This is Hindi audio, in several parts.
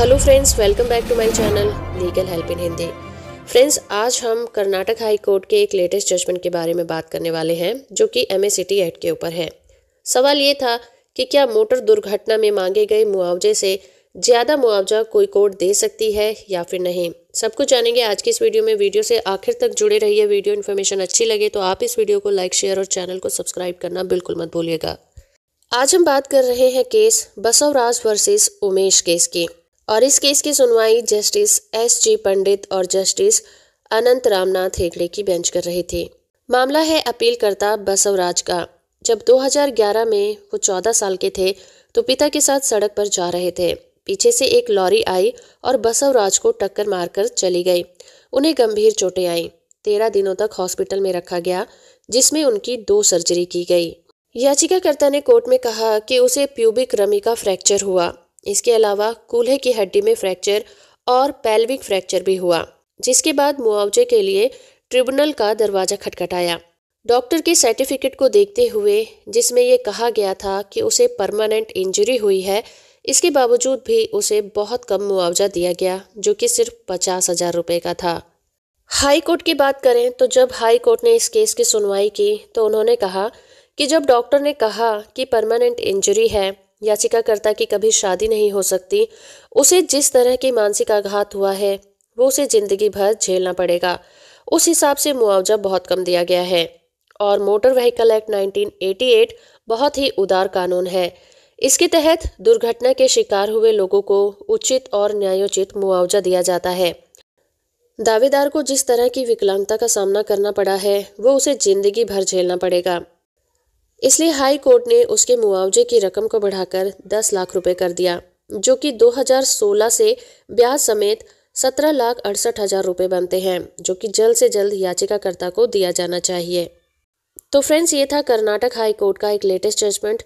Hello friends welcome back to my channel legal help in Hindi friends आज हम कर्नाटक हाई कोर्ट के एक लेटेस्ट जजमेंट के बारे में बात करने वाले हैं जो कि एम सिटी एक्ट के ऊपर है सवाल ये था कि क्या मोटर दुर्घटना में मांगे गए मुआवजे से ज़्यादा मुआवजा कोई कोर्ट दे सकती है या फिर नहीं सब कुछ जानेंगे आज की इस वीडियो में वीडियो से आखिर तक जुड़े रहिए वीडियो इन्फॉर्मेशन अच्छी लगे तो आप इस वीडियो को लाइक शेयर और चैनल को सब्सक्राइब करना बिल्कुल मत भूलिएगा आज हम बात कर रहे हैं case Basavaraj versus Umesh case की के। और इस केस की सुनवाई जस्टिस एस जी पंडित और जस्टिस अनंत रामनाथ हेगड़े की बेंच कर रहे थे मामला है अपीलकर्ता बसवराज का जब 2011 में वो 14 साल के थे तो पिता के साथ सड़क पर जा रहे थे पीछे से एक लॉरी आई और बसवराज को टक्कर मारकर चली गई उन्हें गंभीर चोटें आई तेरह दिनों तक हॉस्पिटल में रखा गया जिसमें उनकी दो सर्जरी की गई याचिकाकर्ता ने कोर्ट में कहा कि उसे प्यूबिक रमी का फ्रैक्चर हुआ इसके अलावा कूल्हे की हड्डी में फ्रैक्चर और पैल्विक फ्रैक्चर भी हुआ जिसके बाद मुआवजे के लिए ट्रिब्यूनल का दरवाजा खटखटाया डॉक्टर के सर्टिफिकेट को देखते हुए जिसमें यह कहा गया था कि उसे परमानेंट इंजरी हुई है इसके बावजूद भी उसे बहुत कम मुआवजा दिया गया जो कि सिर्फ पचास हजार रुपये का था हाई कोर्ट की बात करें तो जब हाई कोर्ट ने इस केस की सुनवाई की तो उन्होंने कहा कि जब डॉक्टर ने कहा कि परमानेंट इंजरी है याचिकाकर्ता की कभी शादी नहीं हो सकती उसे जिस तरह की मानसिक आघात हुआ है वो उसे जिंदगी भर झेलना पड़ेगा उस हिसाब से मुआवजा बहुत कम दिया गया है और मोटर व्हीकल एक्ट 1988 बहुत ही उदार कानून है इसके तहत दुर्घटना के शिकार हुए लोगों को उचित और न्यायोचित मुआवजा दिया जाता है दावेदार को जिस तरह की विकलांगता का सामना करना पड़ा है वो उसे जिंदगी भर झेलना पड़ेगा इसलिए हाई कोर्ट ने उसके मुआवजे की रकम को बढ़ाकर 10 लाख रुपए कर दिया जो कि 2016 से ब्याज समेत सत्रह लाख अड़सठ हजार रुपये बनते हैं जो कि जल्द से जल्द याचिकाकर्ता को दिया जाना चाहिए तो फ्रेंड्स ये था कर्नाटक हाई कोर्ट का एक लेटेस्ट जजमेंट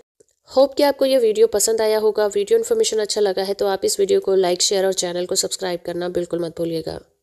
होप कि आपको ये वीडियो पसंद आया होगा वीडियो इन्फॉर्मेशन अच्छा लगा है तो आप इस वीडियो को लाइक शेयर और चैनल को सब्सक्राइब करना बिल्कुल मत भूलिएगा